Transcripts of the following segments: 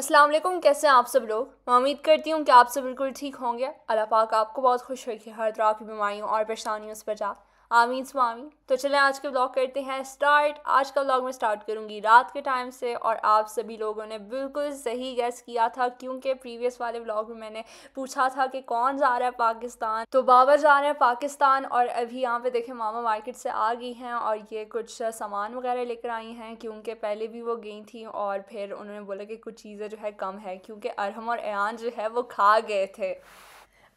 अस्सलाम वालेकुम कैसे हैं आप सब लोग मैं उम्मीद करती हूँ कि आप सब बिल्कुल ठीक होंगे अल्लाह पाक आपको बहुत खुश रखे हर तरह की बीमारियों और परेशानियों से बचा आमीन स्वामी तो चले आज के ब्लॉग करते हैं स्टार्ट आज का ब्लॉग मैं स्टार्ट करूँगी रात के टाइम से और आप सभी लोगों ने बिल्कुल सही गैस किया था क्योंकि प्रीवियस वाले ब्लॉग में मैंने पूछा था कि कौन जा रहा है पाकिस्तान तो बाबा जा रहे हैं पाकिस्तान और अभी यहाँ पे देखें मामा मार्केट से आ गई हैं और ये कुछ सामान वगैरह लेकर आई हैं क्योंकि पहले भी वो गई थी और फिर उन्होंने बोला कि कुछ चीज़ें जो है कम है क्योंकि अरहम और एन जो है वो खा गए थे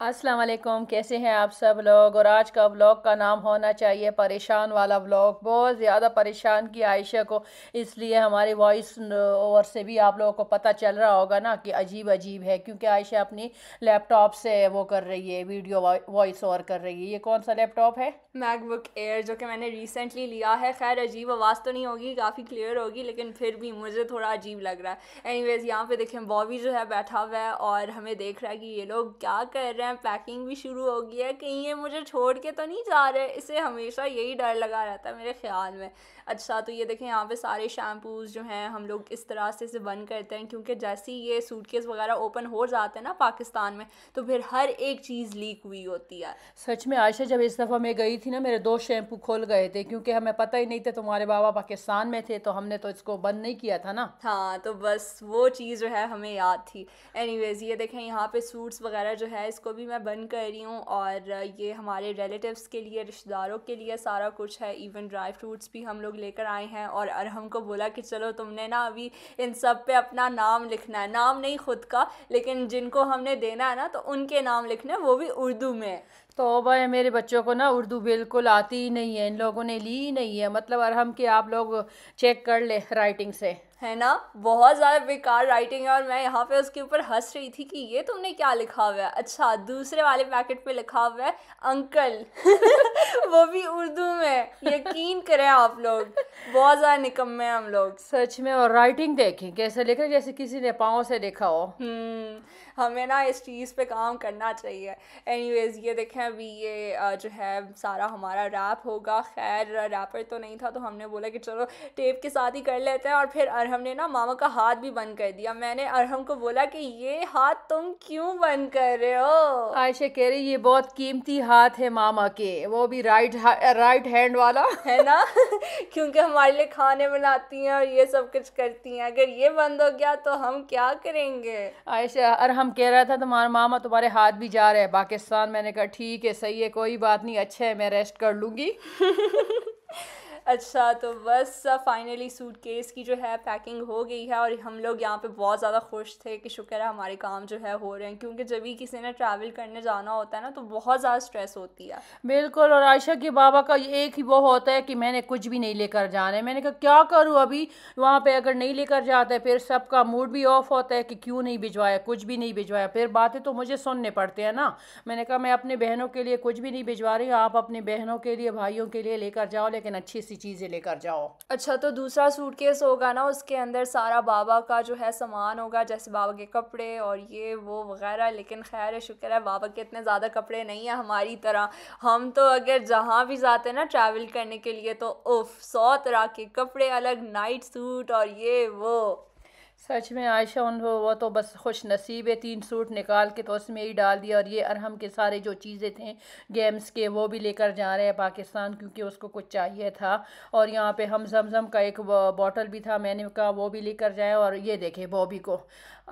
अस्सलाम वालेकुम कैसे हैं आप सब लोग और आज का ब्लॉग का नाम होना चाहिए परेशान वाला ब्लॉग बहुत ज़्यादा परेशान की आयशा को इसलिए हमारी वॉइस ओवर से भी आप लोगों को पता चल रहा होगा ना कि अजीब अजीब है क्योंकि आयशा अपनी लैपटॉप से वो कर रही है वीडियो वॉइस ओवर कर रही है ये कौन सा लैपटॉप है मैकबुक एयर जो कि मैंने रिसेंटली लिया है खैर अजीब आवाज़ तो नहीं होगी काफ़ी क्लियर होगी लेकिन फिर भी मुझे थोड़ा अजीब लग रहा है एनी वेज़ यहाँ पर देखें बॉबी जो है बैठा हुआ है और हमें देख रहा है कि ये लोग क्या कर रहे हैं पैकिंग भी शुरू हो गई है कहीं ये मुझे छोड़ के तो नहीं जा रहे इसे हमेशा यही डर लगा रहता है मेरे ख्याल में अच्छा तो ये देखें यहाँ पर सारे शैम्पूज़ जो हैं हम लोग इस तरह से इसे बंद करते हैं क्योंकि जैसे ही ये सूटकेस वगैरह ओपन हो जाते हैं ना पाकिस्तान में तो फिर हर एक चीज़ लीक हुई होती है सच में आशा जब इस दफ़ा मैं गई ના મેરે દો શેમ્પૂ ખુલ ગયે تھے ક્યોકી હમે પતા હી નહી થા તમારા બાબા પાકિસ્તાન મેં થે તો હમને તો ઇસકો બંધ નહી કિયા થા ના હા તો બસ વો ચીઝ જો હે હમે યાદ થી એનીવેઝ યે દેખે યહાં પે સૂટસ વગેરા જો હે ઇસકો ભી મેં બંધ કરી રહી હુ ઓર યે હમારે રિલેટિવ્સ કે લિયે રિશદારો કે લિયે સારા કુછ હે ઇવન ડ્રાય ફ્રૂટ્સ ભી હમ લોગ લેકર આયે હે ઓર અરહમ કો બોલા કે ચલો તુમને ના אבי ઇન سب પે અપના નામ લિખના હે નામ નહી khud કા લેકિન જિનકો હમને દેના હે ના તો ઉનકે નામ લિખને વો ભી ઉર્દુ મેં તો ઓ ભાય મેરે બચ્ચો કો ના ઉર્દુ बिल्कुल आती ही नहीं है इन लोगों ने ली ही नहीं है मतलब अरहम कि आप लोग चेक कर ले राइटिंग से है ना बहुत ज़्यादा बेकार राइटिंग है और मैं यहाँ पे उसके ऊपर हंस रही थी कि ये तुमने क्या लिखा हुआ है अच्छा दूसरे वाले पैकेट पे लिखा हुआ है अंकल वो भी उर्दू में यकीन करें आप लोग बहुत ज़्यादा निकम्मे हैं हम लोग सच में और राइटिंग देखें कैसे लिख रहे जैसे किसी ने पाँव से लिखा हो हम्म, हमें ना इस चीज़ पे काम करना चाहिए एनीवेज ये देखें अभी ये जो है सारा हमारा रैप होगा खैर रैपर तो नहीं था तो हमने बोला कि चलो टेप के साथ ही कर लेते हैं और फिर अरहम ने ना मामा का हाथ भी बंद कर दिया मैंने अरहम को बोला कि ये हाथ तुम क्यों बंद कर रहे हो आयशा कह रही ये बहुत कीमती हाथ है मामा के वो भी राइट हा, राइट हैंड वाला है ना क्योंकि हमारे लिए खाने बनाती हैं और ये सब कुछ करती हैं अगर ये बंद हो गया तो हम क्या करेंगे आयशा अरहम कह रहा था तुम्हारा तो मामा तुम्हारे हाथ भी जा रहे हैं पाकिस्तान मैंने कहा ठीक है सही है कोई बात नहीं अच्छा है मैं रेस्ट कर लूँगी अच्छा तो बस फाइनली सूट केस की जो है पैकिंग हो गई है और हम लोग यहाँ पे बहुत ज़्यादा खुश थे कि शुक्र है हमारे काम जो है हो रहे हैं क्योंकि जब भी किसी ने ट्रैवल करने जाना होता है ना तो बहुत ज़्यादा स्ट्रेस होती है बिल्कुल और आयशा के बाबा का एक ही वो होता है कि मैंने कुछ भी नहीं लेकर जाना है मैंने कहा क्या करूँ अभी वहाँ पर अगर नहीं लेकर जाता है फिर सबका मूड भी ऑफ होता है कि क्यों नहीं भिजवाया कुछ भी नहीं भिजवाया फिर बातें तो मुझे सुनने पड़ते हैं ना मैंने कहा मैं अपने बहनों के लिए कुछ भी नहीं भिजवा रही आप अपनी बहनों के लिए भाइयों के लिए लेकर जाओ लेकिन अच्छी सी सी चीज़ें लेकर जाओ अच्छा तो दूसरा सूटकेस होगा ना उसके अंदर सारा बाबा का जो है सामान होगा जैसे बाबा के कपड़े और ये वो वगैरह लेकिन खैर है शुक्र है बाबा के इतने ज़्यादा कपड़े नहीं है हमारी तरह हम तो अगर जहाँ भी जाते हैं ना ट्रैवल करने के लिए तो उफ सौ तरह के कपड़े अलग नाइट सूट और ये वो सच में आयशा उन वो तो बस खुश नसीब है तीन सूट निकाल के तो उसमें ही डाल दिया और ये अरहम के सारे जो चीज़ें थे गेम्स के वो भी लेकर जा रहे हैं पाकिस्तान क्योंकि उसको कुछ चाहिए था और यहाँ पे हम जमजम का एक बॉटल भी था मैंने कहा वो भी लेकर जाए और ये देखे बॉबी को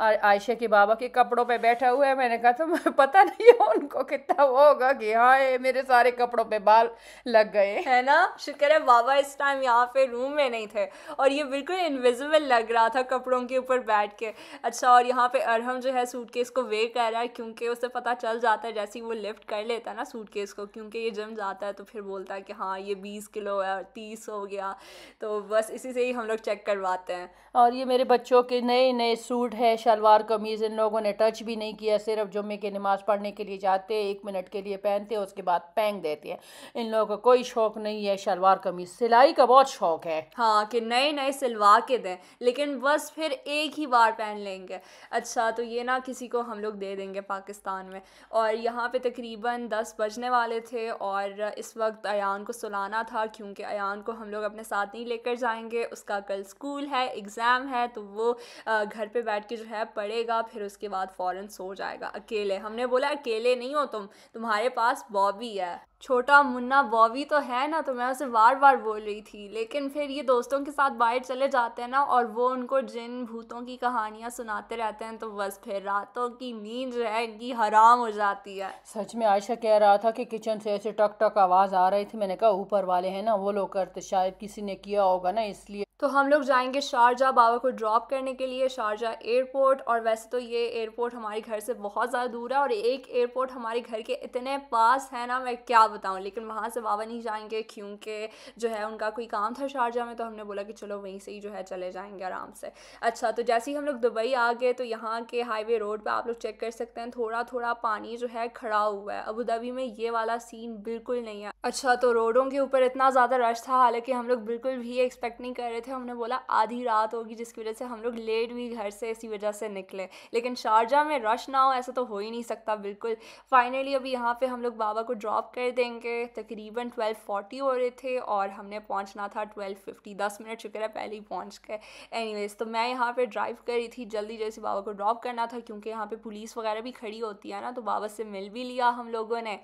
और आयशा के बाबा के कपड़ों पे बैठा हुआ है मैंने कहा तो पता नहीं है उनको कितना वो होगा कि हाँ ये मेरे सारे कपड़ों पे बाल लग गए है ना शुक्र है बाबा इस टाइम यहाँ पे रूम में नहीं थे और ये बिल्कुल इनविजिबल लग रहा था कपड़ों के ऊपर बैठ के अच्छा और यहाँ पे अरहम जो है सूट केस को वे कर रहा है क्योंकि उसे पता चल जाता है जैसे ही वो लिफ्ट कर लेता है ना सूट केस को क्योंकि ये जम जाता है तो फिर बोलता है कि हाँ ये बीस किलो है और तीस हो गया तो बस इसी से ही हम लोग चेक करवाते हैं और ये मेरे बच्चों के नए नए सूट है शलवार कमीज़ इन लोगों ने टच भी नहीं किया सिर्फ जुम्मे की नमाज़ पढ़ने के लिए जाते एक मिनट के लिए पहनते उसके बाद पहन देते हैं इन लोगों को कोई शौक़ नहीं है शलवार कमीज़ सिलाई का बहुत शौक़ है हाँ कि नए नए सिलवा के दें लेकिन बस फिर एक ही बार पहन लेंगे अच्छा तो ये ना किसी को हम लोग दे देंगे पाकिस्तान में और यहाँ पर तकरीबन दस बजने वाले थे और इस वक्त अन को सुलाना था क्योंकि अन को हम लोग अपने साथ नहीं लेकर जाएंगे उसका कल स्कूल है एग्ज़ाम है तो वो घर पर बैठ के जो है है पड़ेगा फिर उसके बाद फ़ौरन सो जाएगा अकेले हमने बोला अकेले नहीं हो तुम तुम्हारे पास बॉबी है छोटा मुन्ना बॉबी तो है ना तो मैं उसे बार बार बोल रही थी लेकिन फिर ये दोस्तों के साथ बाहर चले जाते हैं ना और वो उनको जिन भूतों की कहानियाँ सुनाते रहते हैं तो बस फिर रातों की नींद जो है इनकी हराम हो जाती है सच में आयशा कह रहा था कि किचन से ऐसे टक टक आवाज़ आ रही थी मैंने कहा ऊपर वाले हैं ना वो लोग करते शायद किसी ने किया होगा ना इसलिए तो हम लोग जाएंगे शारजा बाबा को ड्रॉप करने के लिए शारजा एयरपोर्ट और वैसे तो ये एयरपोर्ट हमारे घर से बहुत ज़्यादा दूर है और एक एयरपोर्ट हमारे घर के इतने पास है ना मैं क्या बताऊँ लेकिन वहाँ से बाबा नहीं जाएंगे क्योंकि जो है उनका कोई काम था शारजा में तो हमने बोला कि चलो वहीं से ही जो है चले जाएँगे आराम से अच्छा तो जैसे ही हम लोग दुबई आ गए तो यहाँ के हाईवे रोड पर आप लोग चेक कर सकते हैं थोड़ा थोड़ा पानी जो है खड़ा हुआ है अबूधाबी में ये वाला सीन बिल्कुल नहीं है अच्छा तो रोडों के ऊपर इतना ज़्यादा रश था हालाँकि हम लोग बिल्कुल भी एक्सपेक्ट नहीं कर रहे थे हमने बोला आधी रात होगी जिसकी वजह से हम लोग लेट भी घर से इसी वजह से निकले लेकिन शारजा में रश ना हो ऐसा तो हो ही नहीं सकता बिल्कुल फाइनली अभी यहाँ पे हम लोग बाबा को ड्रॉप कर देंगे तकरीबन ट्वेल्व फोर्टी हो रहे थे और हमने पहुँचना था ट्वेल्व फिफ्टी दस मिनट शुक्र है पहले ही पहुँच गए एनी तो मैं यहाँ पर ड्राइव कर रही थी जल्दी जैसे बाबा को ड्रॉप करना था क्योंकि यहाँ पर पुलिस वगैरह भी खड़ी होती है ना तो बाबा से मिल भी लिया हम लोगों ने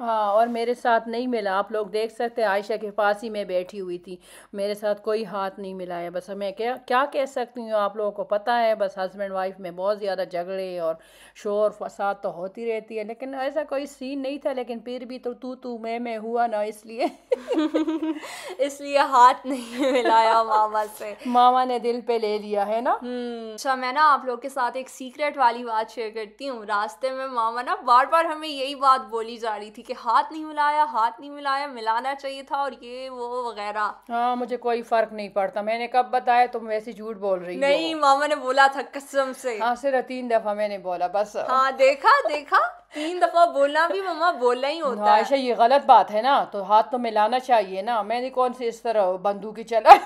हाँ और मेरे साथ नहीं मिला आप लोग देख सकते हैं आयशा के पास ही मैं बैठी हुई थी मेरे साथ कोई हाथ नहीं मिलाया बस मैं क्या क्या कह सकती हूँ आप लोगों को पता है बस हस्बैंड वाइफ में बहुत ज़्यादा झगड़े और शोर फसाद तो होती रहती है लेकिन ऐसा कोई सीन नहीं था लेकिन फिर भी तो तू तू मैं मैं हुआ ना इसलिए इसलिए हाथ नहीं मिलाया मामा से मामा ने दिल पे ले लिया है ना हम्म, अच्छा मैं ना आप लोग के साथ एक सीक्रेट वाली बात शेयर करती हूँ रास्ते में मामा ना बार बार हमें यही बात बोली जा रही थी के हाथ नहीं मिलाया हाथ नहीं मिलाया मिलाना चाहिए था और ये वो वगैरह हाँ मुझे कोई फर्क नहीं पड़ता मैंने कब बताया तुम वैसे झूठ बोल रही नहीं मामा ने बोला था कसम से हाँ सिर्फ तीन दफा मैंने बोला बस हाँ देखा देखा तीन दफा बोलना भी मम्मा बोलना ही होता हाँ, है अच्छा ये गलत बात है ना तो हाथ तो मिलाना चाहिए ना मैंने कौन सी इस तरह बंदूक चला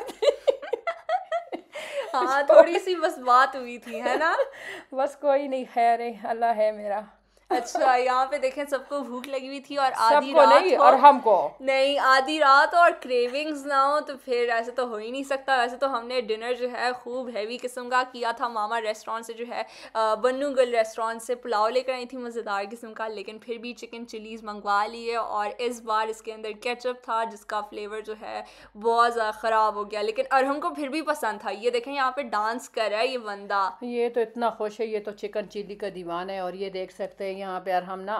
हाँ थोड़ी सी बस बात हुई थी है ना बस कोई नहीं खैर अल्लाह है मेरा अच्छा यहाँ पे देखें सबको भूख लगी हुई थी और आधी रात नहीं, और हमको नहीं आधी रात और क्रेविंग्स ना हो तो फिर ऐसे तो हो ही नहीं सकता वैसे तो हमने डिनर जो है खूब हैवी किस्म का किया था मामा रेस्टोरेंट से जो है बन्नू गल रेस्टोरेंट से पुलाव लेकर आई थी मज़ेदार किस्म का लेकिन फिर भी चिकन चिलीज़ मंगवा लिए और इस बार इसके अंदर कैचअप था जिसका फ्लेवर जो है बहुत ख़राब हो गया लेकिन और हमको फिर भी पसंद था ये देखें यहाँ पे डांस कर रहा है ये बंदा ये तो इतना खुश है ये तो चिकन चिली का दीवान है और ये देख सकते हैं यहाँ पे अरहम ना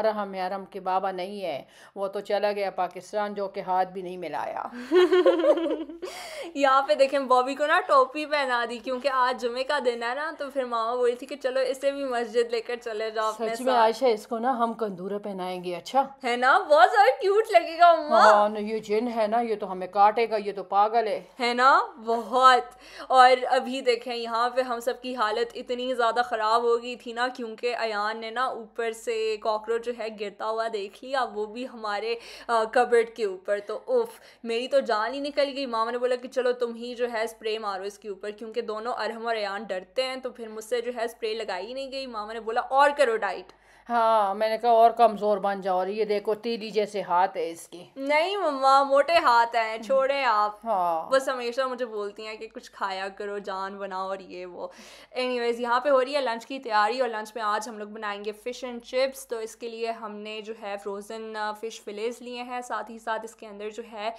अरहम है अरहम के बाबा नहीं है वो तो चला गया पाकिस्तान जो कि हाथ भी नहीं मिलाया यहाँ पे देखें बॉबी को ना टोपी पहना दी क्योंकि आज जुमे का दिन है ना तो फिर मामा बोली थी कि चलो इसे भी मस्जिद लेकर चले जाओ अपने सच में आयशा इसको ना हम कंदूरा पहनाएंगे अच्छा है ना बहुत ज्यादा क्यूट लगेगा हाँ ये जिन है ना ये तो हमें काटेगा ये तो पागल है है ना बहुत और अभी देखें यहाँ पे हम सबकी हालत इतनी ज़्यादा ख़राब हो गई थी ना क्योंकि अयान ने ना ऊपर से कॉकरोच जो है गिरता हुआ देख लिया वो भी हमारे कबर्ड के ऊपर तो उफ मेरी तो जान ही निकल गई मामा ने बोला कि चलो तुम ही जो है स्प्रे मारो इसके ऊपर क्योंकि दोनों अरहम और अयान डरते हैं तो फिर मुझसे जो है स्प्रे लगाई नहीं गई मामा ने बोला और करो डाइट हाँ मैंने कहा और कमज़ोर बन जाओ और ये देखो तीली जैसे हाथ है इसके नहीं मम्मा मोटे हाथ है छोड़े आप हाँ बस हमेशा मुझे बोलती हैं कि कुछ खाया करो जान बनाओ और ये वो वेज यहाँ पे हो रही है लंच की तैयारी और लंच में आज हम लोग बनाएंगे फ़िश एंड चिप्स तो इसके लिए हमने जो है फ्रोज़न फ़िश फिलेज लिए हैं साथ ही साथ इसके अंदर जो है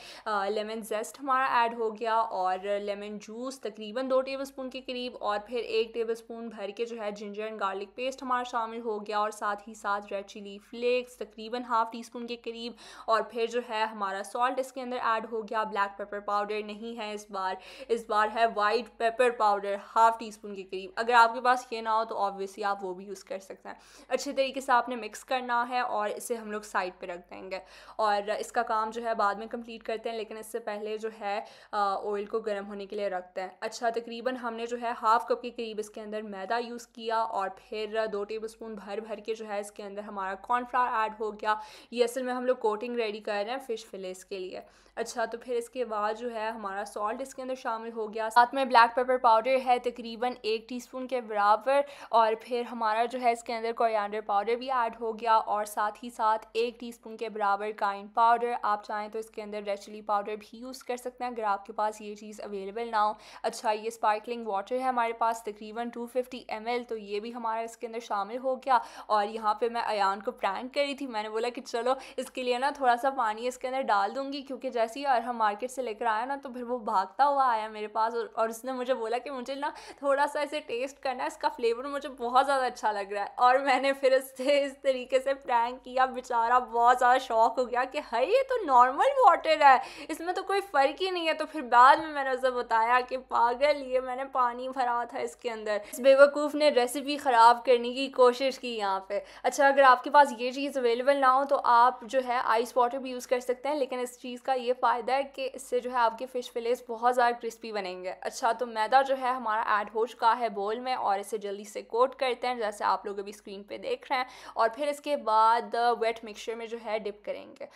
लेमन जेस्ट हमारा ऐड हो गया और लेमन जूस तकरीबन दो टेबल स्पून के करीब और फिर एक टेबल स्पून भर के जो है जिंजर एंड गार्लिक पेस्ट हमारा शामिल हो गया और साथ साथ ही साथ रेड चिली फ्लेक्स तकरीबन हाफ़ टी स्पून के करीब और फिर जो है हमारा सॉल्ट इसके अंदर ऐड हो गया ब्लैक पेपर पाउडर नहीं है इस बार इस बार है white pepper powder half teaspoon के करीब अगर आपके पास ये ना हो तो ऑब्वियसली आप वो भी यूज़ कर सकते हैं अच्छे तरीके से आपने मिक्स करना है और इसे हम लोग साइड पर रख देंगे और इसका काम जो है बाद में कम्प्लीट करते हैं लेकिन इससे पहले जो है ऑयल को गर्म होने के लिए रखते हैं अच्छा तकरीबन हमने जो है हाफ़ कप के करीब इसके अंदर मैदा यूज़ किया और फिर दो टेबल स्पून भर भर के जो है इसके अंदर हमारा कॉर्नफ्लावर ऐड हो गया ये असल में हम लोग कोटिंग रेडी कर रहे हैं फ़िश फिलेस के लिए अच्छा तो फिर इसके बाद जो है हमारा सॉल्ट इसके अंदर शामिल हो गया साथ में ब्लैक पेपर पाउडर है तकरीबन एक टीस्पून के बराबर और फिर हमारा जो है इसके अंदर कोरिएंडर पाउडर भी ऐड हो गया और साथ ही साथ एक टीस्पून के बराबर काइन पाउडर आप चाहें तो इसके अंदर रेड चिली पाउडर भी यूज़ कर सकते हैं अगर आपके पास ये चीज़ अवेलेबल ना हो अच्छा ये स्पार्कलिंग वाटर है हमारे पास तकरीबन टू फिफ्टी तो ये भी हमारा इसके अंदर शामिल हो गया और यहाँ पे मैं अयान को प्रैंक करी थी मैंने बोला कि चलो इसके लिए ना थोड़ा सा पानी इसके अंदर डाल दूंगी क्योंकि जैसे ही अरहम मार्केट से लेकर आया ना तो फिर वो भागता हुआ आया मेरे पास और, और उसने मुझे बोला कि मुझे ना थोड़ा सा इसे टेस्ट करना है इसका फ्लेवर मुझे बहुत ज़्यादा अच्छा लग रहा है और मैंने फिर इससे इस तरीके से प्रैंक किया बेचारा बहुत ज़्यादा शौक हो गया कि हई ये तो नॉर्मल वाटर है इसमें तो कोई फ़र्क ही नहीं है तो फिर बाद में मैंने उसे बताया कि पागल ये मैंने पानी भरा था इसके अंदर इस बेवकूफ़ ने रेसिपी ख़राब करने की कोशिश की यहाँ पे अच्छा अगर आपके पास ये चीज़ अवेलेबल ना हो तो आप जो है आइस वाटर भी यूज़ कर सकते हैं लेकिन इस चीज़ का ये फ़ायदा है कि इससे जो है आपके फ़िश फिलेस बहुत ज़्यादा क्रिस्पी बनेंगे अच्छा तो मैदा जो है हमारा ऐड हो चुका है बोल में और इसे जल्दी से कोट करते हैं जैसे आप लोग अभी स्क्रीन पर देख रहे हैं और फिर इसके बाद वेट मिक्सचर में जो है डिप करेंगे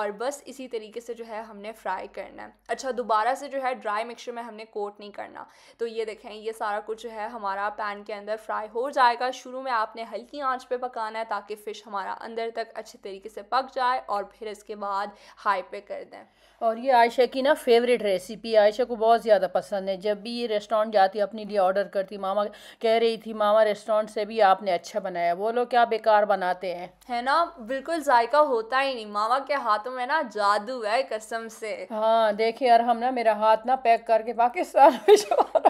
और बस इसी तरीके से जो है हमने फ्राई करना है अच्छा दोबारा से जो है ड्राई मिक्सचर में हमने कोट नहीं करना तो ये देखें ये सारा कुछ जो है हमारा पैन के अंदर फ्राई हो जाएगा शुरू में आपने हल्की आँच पर पकाना है ताकि फ़िश हमारा अंदर तक अच्छे तरीके से पक जाए और फिर इसके बाद हाई पे कर दें और ये आयशा की ना फेवरेट रेसिपी आयशा को बहुत ज़्यादा पसंद है जब भी ये रेस्टोरेंट जाती अपने लिए ऑर्डर करती मामा कह रही थी मामा रेस्टोरेंट से भी आपने अच्छा बनाया वो लोग क्या बेकार बनाते हैं है ना बिल्कुल जायका होता ही नहीं मामा के हाथों में ना जादू है कसम से हाँ देखिए यार हम ना मेरा हाथ ना पैक करके पाकिस्तान में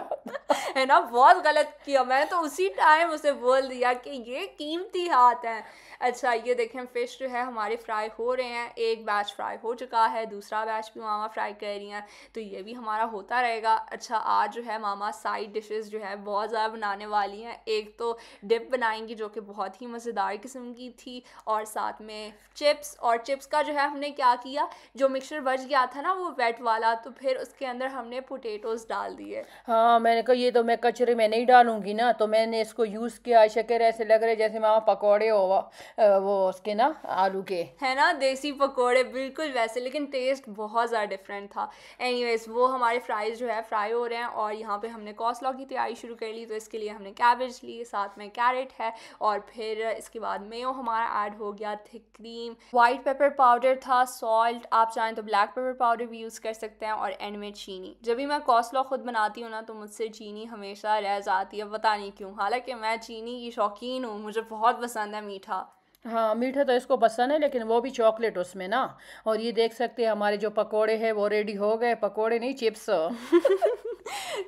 है ना बहुत गलत किया मैं तो उसी टाइम उसे बोल दिया कि ये कीमती हाथ हैं अच्छा ये देखें फ़िश जो है हमारे फ्राई हो रहे हैं एक बैच फ्राई हो चुका है दूसरा बैच भी मामा फ्राई कर रही हैं तो ये भी हमारा होता रहेगा अच्छा आज जो है मामा साइड डिशेस जो है बहुत ज़्यादा बनाने वाली हैं एक तो डिप बनाएंगी जो कि बहुत ही मज़ेदार किस्म की थी और साथ में चिप्स और चिप्स का जो है हमने क्या किया जो मिक्सर बच गया था ना वो वेट वाला तो फिर उसके अंदर हमने पोटेटोज़ डाल दिए हाँ मैंने कहा ये तो मैं कचरे में नहीं डालूंगी ना तो मैंने इसको यूज़ किया शक्कर ऐसे लग रहे जैसे मामा पकौड़े हो वो उसके ना आलू के है ना देसी पकौड़े बिल्कुल वैसे लेकिन टेस्ट बहुत ज़्यादा डिफरेंट था एनी वो हमारे फ्राइज़ जो है फ्राई हो रहे हैं और यहाँ पे हमने कौसलॉ की तैयारी शुरू कर ली तो इसके लिए हमने कैबेज ली साथ में कैरेट है और फिर इसके बाद मेयो हमारा ऐड हो गया thick cream white pepper powder था सॉल्ट आप चाहें तो ब्लैक पेपर पाउडर भी यूज़ कर सकते हैं और एंड में चीनी जब भी मैं कौसलॉ खुद बनाती हूँ ना तो मुझसे चीनी हमें हमेशा रह जाती है पता नहीं क्यों हालांकि मैं चीनी की शौकीन हूँ मुझे बहुत पसंद है मीठा हाँ मीठा तो इसको पसंद है लेकिन वो भी चॉकलेट उसमें ना और ये देख सकते हैं हमारे जो पकोड़े हैं वो रेडी हो गए पकोड़े नहीं चिप्स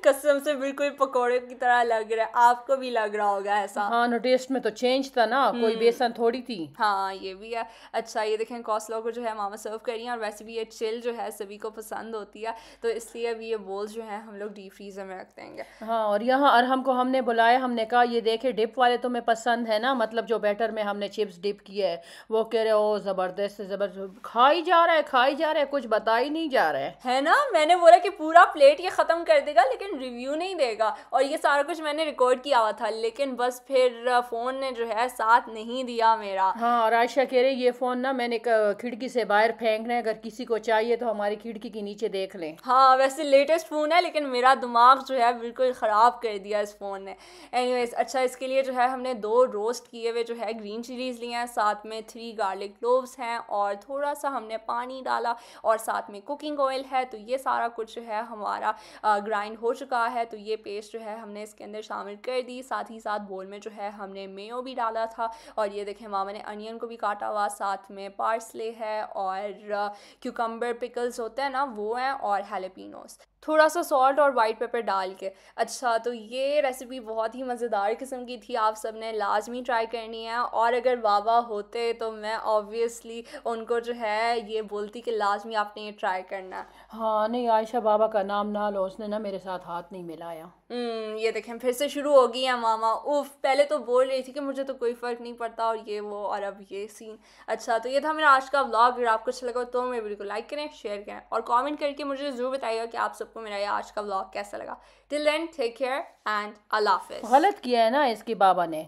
कसम से बिल्कुल पकोड़े की तरह लग रहा है आपको भी लग रहा होगा ऐसा हाँ ना टेस्ट में तो चेंज था ना कोई हम्म। बेसन थोड़ी थी हाँ ये भी है अच्छा ये देखें कौसलों को जो है मामा सर्व करी और वैसे भी ये चिल जो है सभी को पसंद होती है तो इसलिए अभी ये बोल जो है हम लोग डीप फ्रीजर में रख देंगे हाँ और यहाँ अरहम को हमने बुलाया हमने कहा ये देखे डिप वाले तो मैं पसंद है ना मतलब जो बैटर में हमने चिप्स डिप किए है वो कह रहे हो ज़बरदस्त ज़बरदस्त खाई जा रहा है खाई जा रहा है कुछ बता ही नहीं जा रहा है है ना मैंने बोला कि पूरा प्लेट ये ख़त्म कर देगा लेकिन रिव्यू नहीं देगा और ये सारा कुछ मैंने रिकॉर्ड किया हुआ था लेकिन बस फिर फ़ोन uh, ने जो है साथ नहीं दिया मेरा हाँ और आयशा कह रही ये फ़ोन ना मैंने खिड़की से बाहर फेंकना है अगर किसी को चाहिए तो हमारी खिड़की के नीचे देख लें हाँ वैसे लेटेस्ट फ़ोन है लेकिन मेरा दिमाग जो है बिल्कुल ख़राब कर दिया इस फ़ोन ने एनीवेज अच्छा इसके लिए जो है हमने दो रोस्ट किए हुए जो है ग्रीन चिलीज़ लिए हैं साथ में थ्री गार्लिक क्लोव्स हैं और थोड़ा सा हमने पानी डाला और साथ में कुकिंग ऑयल है तो ये सारा कुछ जो है हमारा uh, ग्राइंड हो चुका है तो ये पेस्ट जो है हमने इसके अंदर शामिल कर दी साथ ही साथ बोल में जो है हमने मेयो भी डाला था और ये देखें वहाँ मैंने अनियन को भी काटा हुआ साथ में पार्सले है और क्यूकम्बर पिकल्स होते हैं ना वो हैं और हेलेपिनोस थोड़ा सा सॉल्ट और वाइट पेपर डाल के अच्छा तो ये रेसिपी बहुत ही मज़ेदार किस्म की थी आप सब ने लाजमी ट्राई करनी है और अगर बाबा होते तो मैं ऑब्वियसली उनको जो है ये बोलती कि लाजमी आपने ये ट्राई करना है हाँ नहीं आयशा बाबा का नाम ना लो उसने ना मेरे साथ हाथ नहीं मिलाया हम्म, ये देखें फिर से शुरू हो गई है मामा उफ पहले तो बोल रही थी कि मुझे तो कोई फ़र्क नहीं पड़ता और ये वो और अब ये सीन अच्छा तो ये था मेरा आज का व्लॉग अगर आपको अच्छा लगा तो मेरे वीडियो को लाइक करें शेयर करें और कमेंट करके मुझे ज़रूर बताइएगा कि आप सबको मेरा ये आज का व्लॉग कैसा लगा till then take care and Allah गलत किया है ना इसके बाबा ने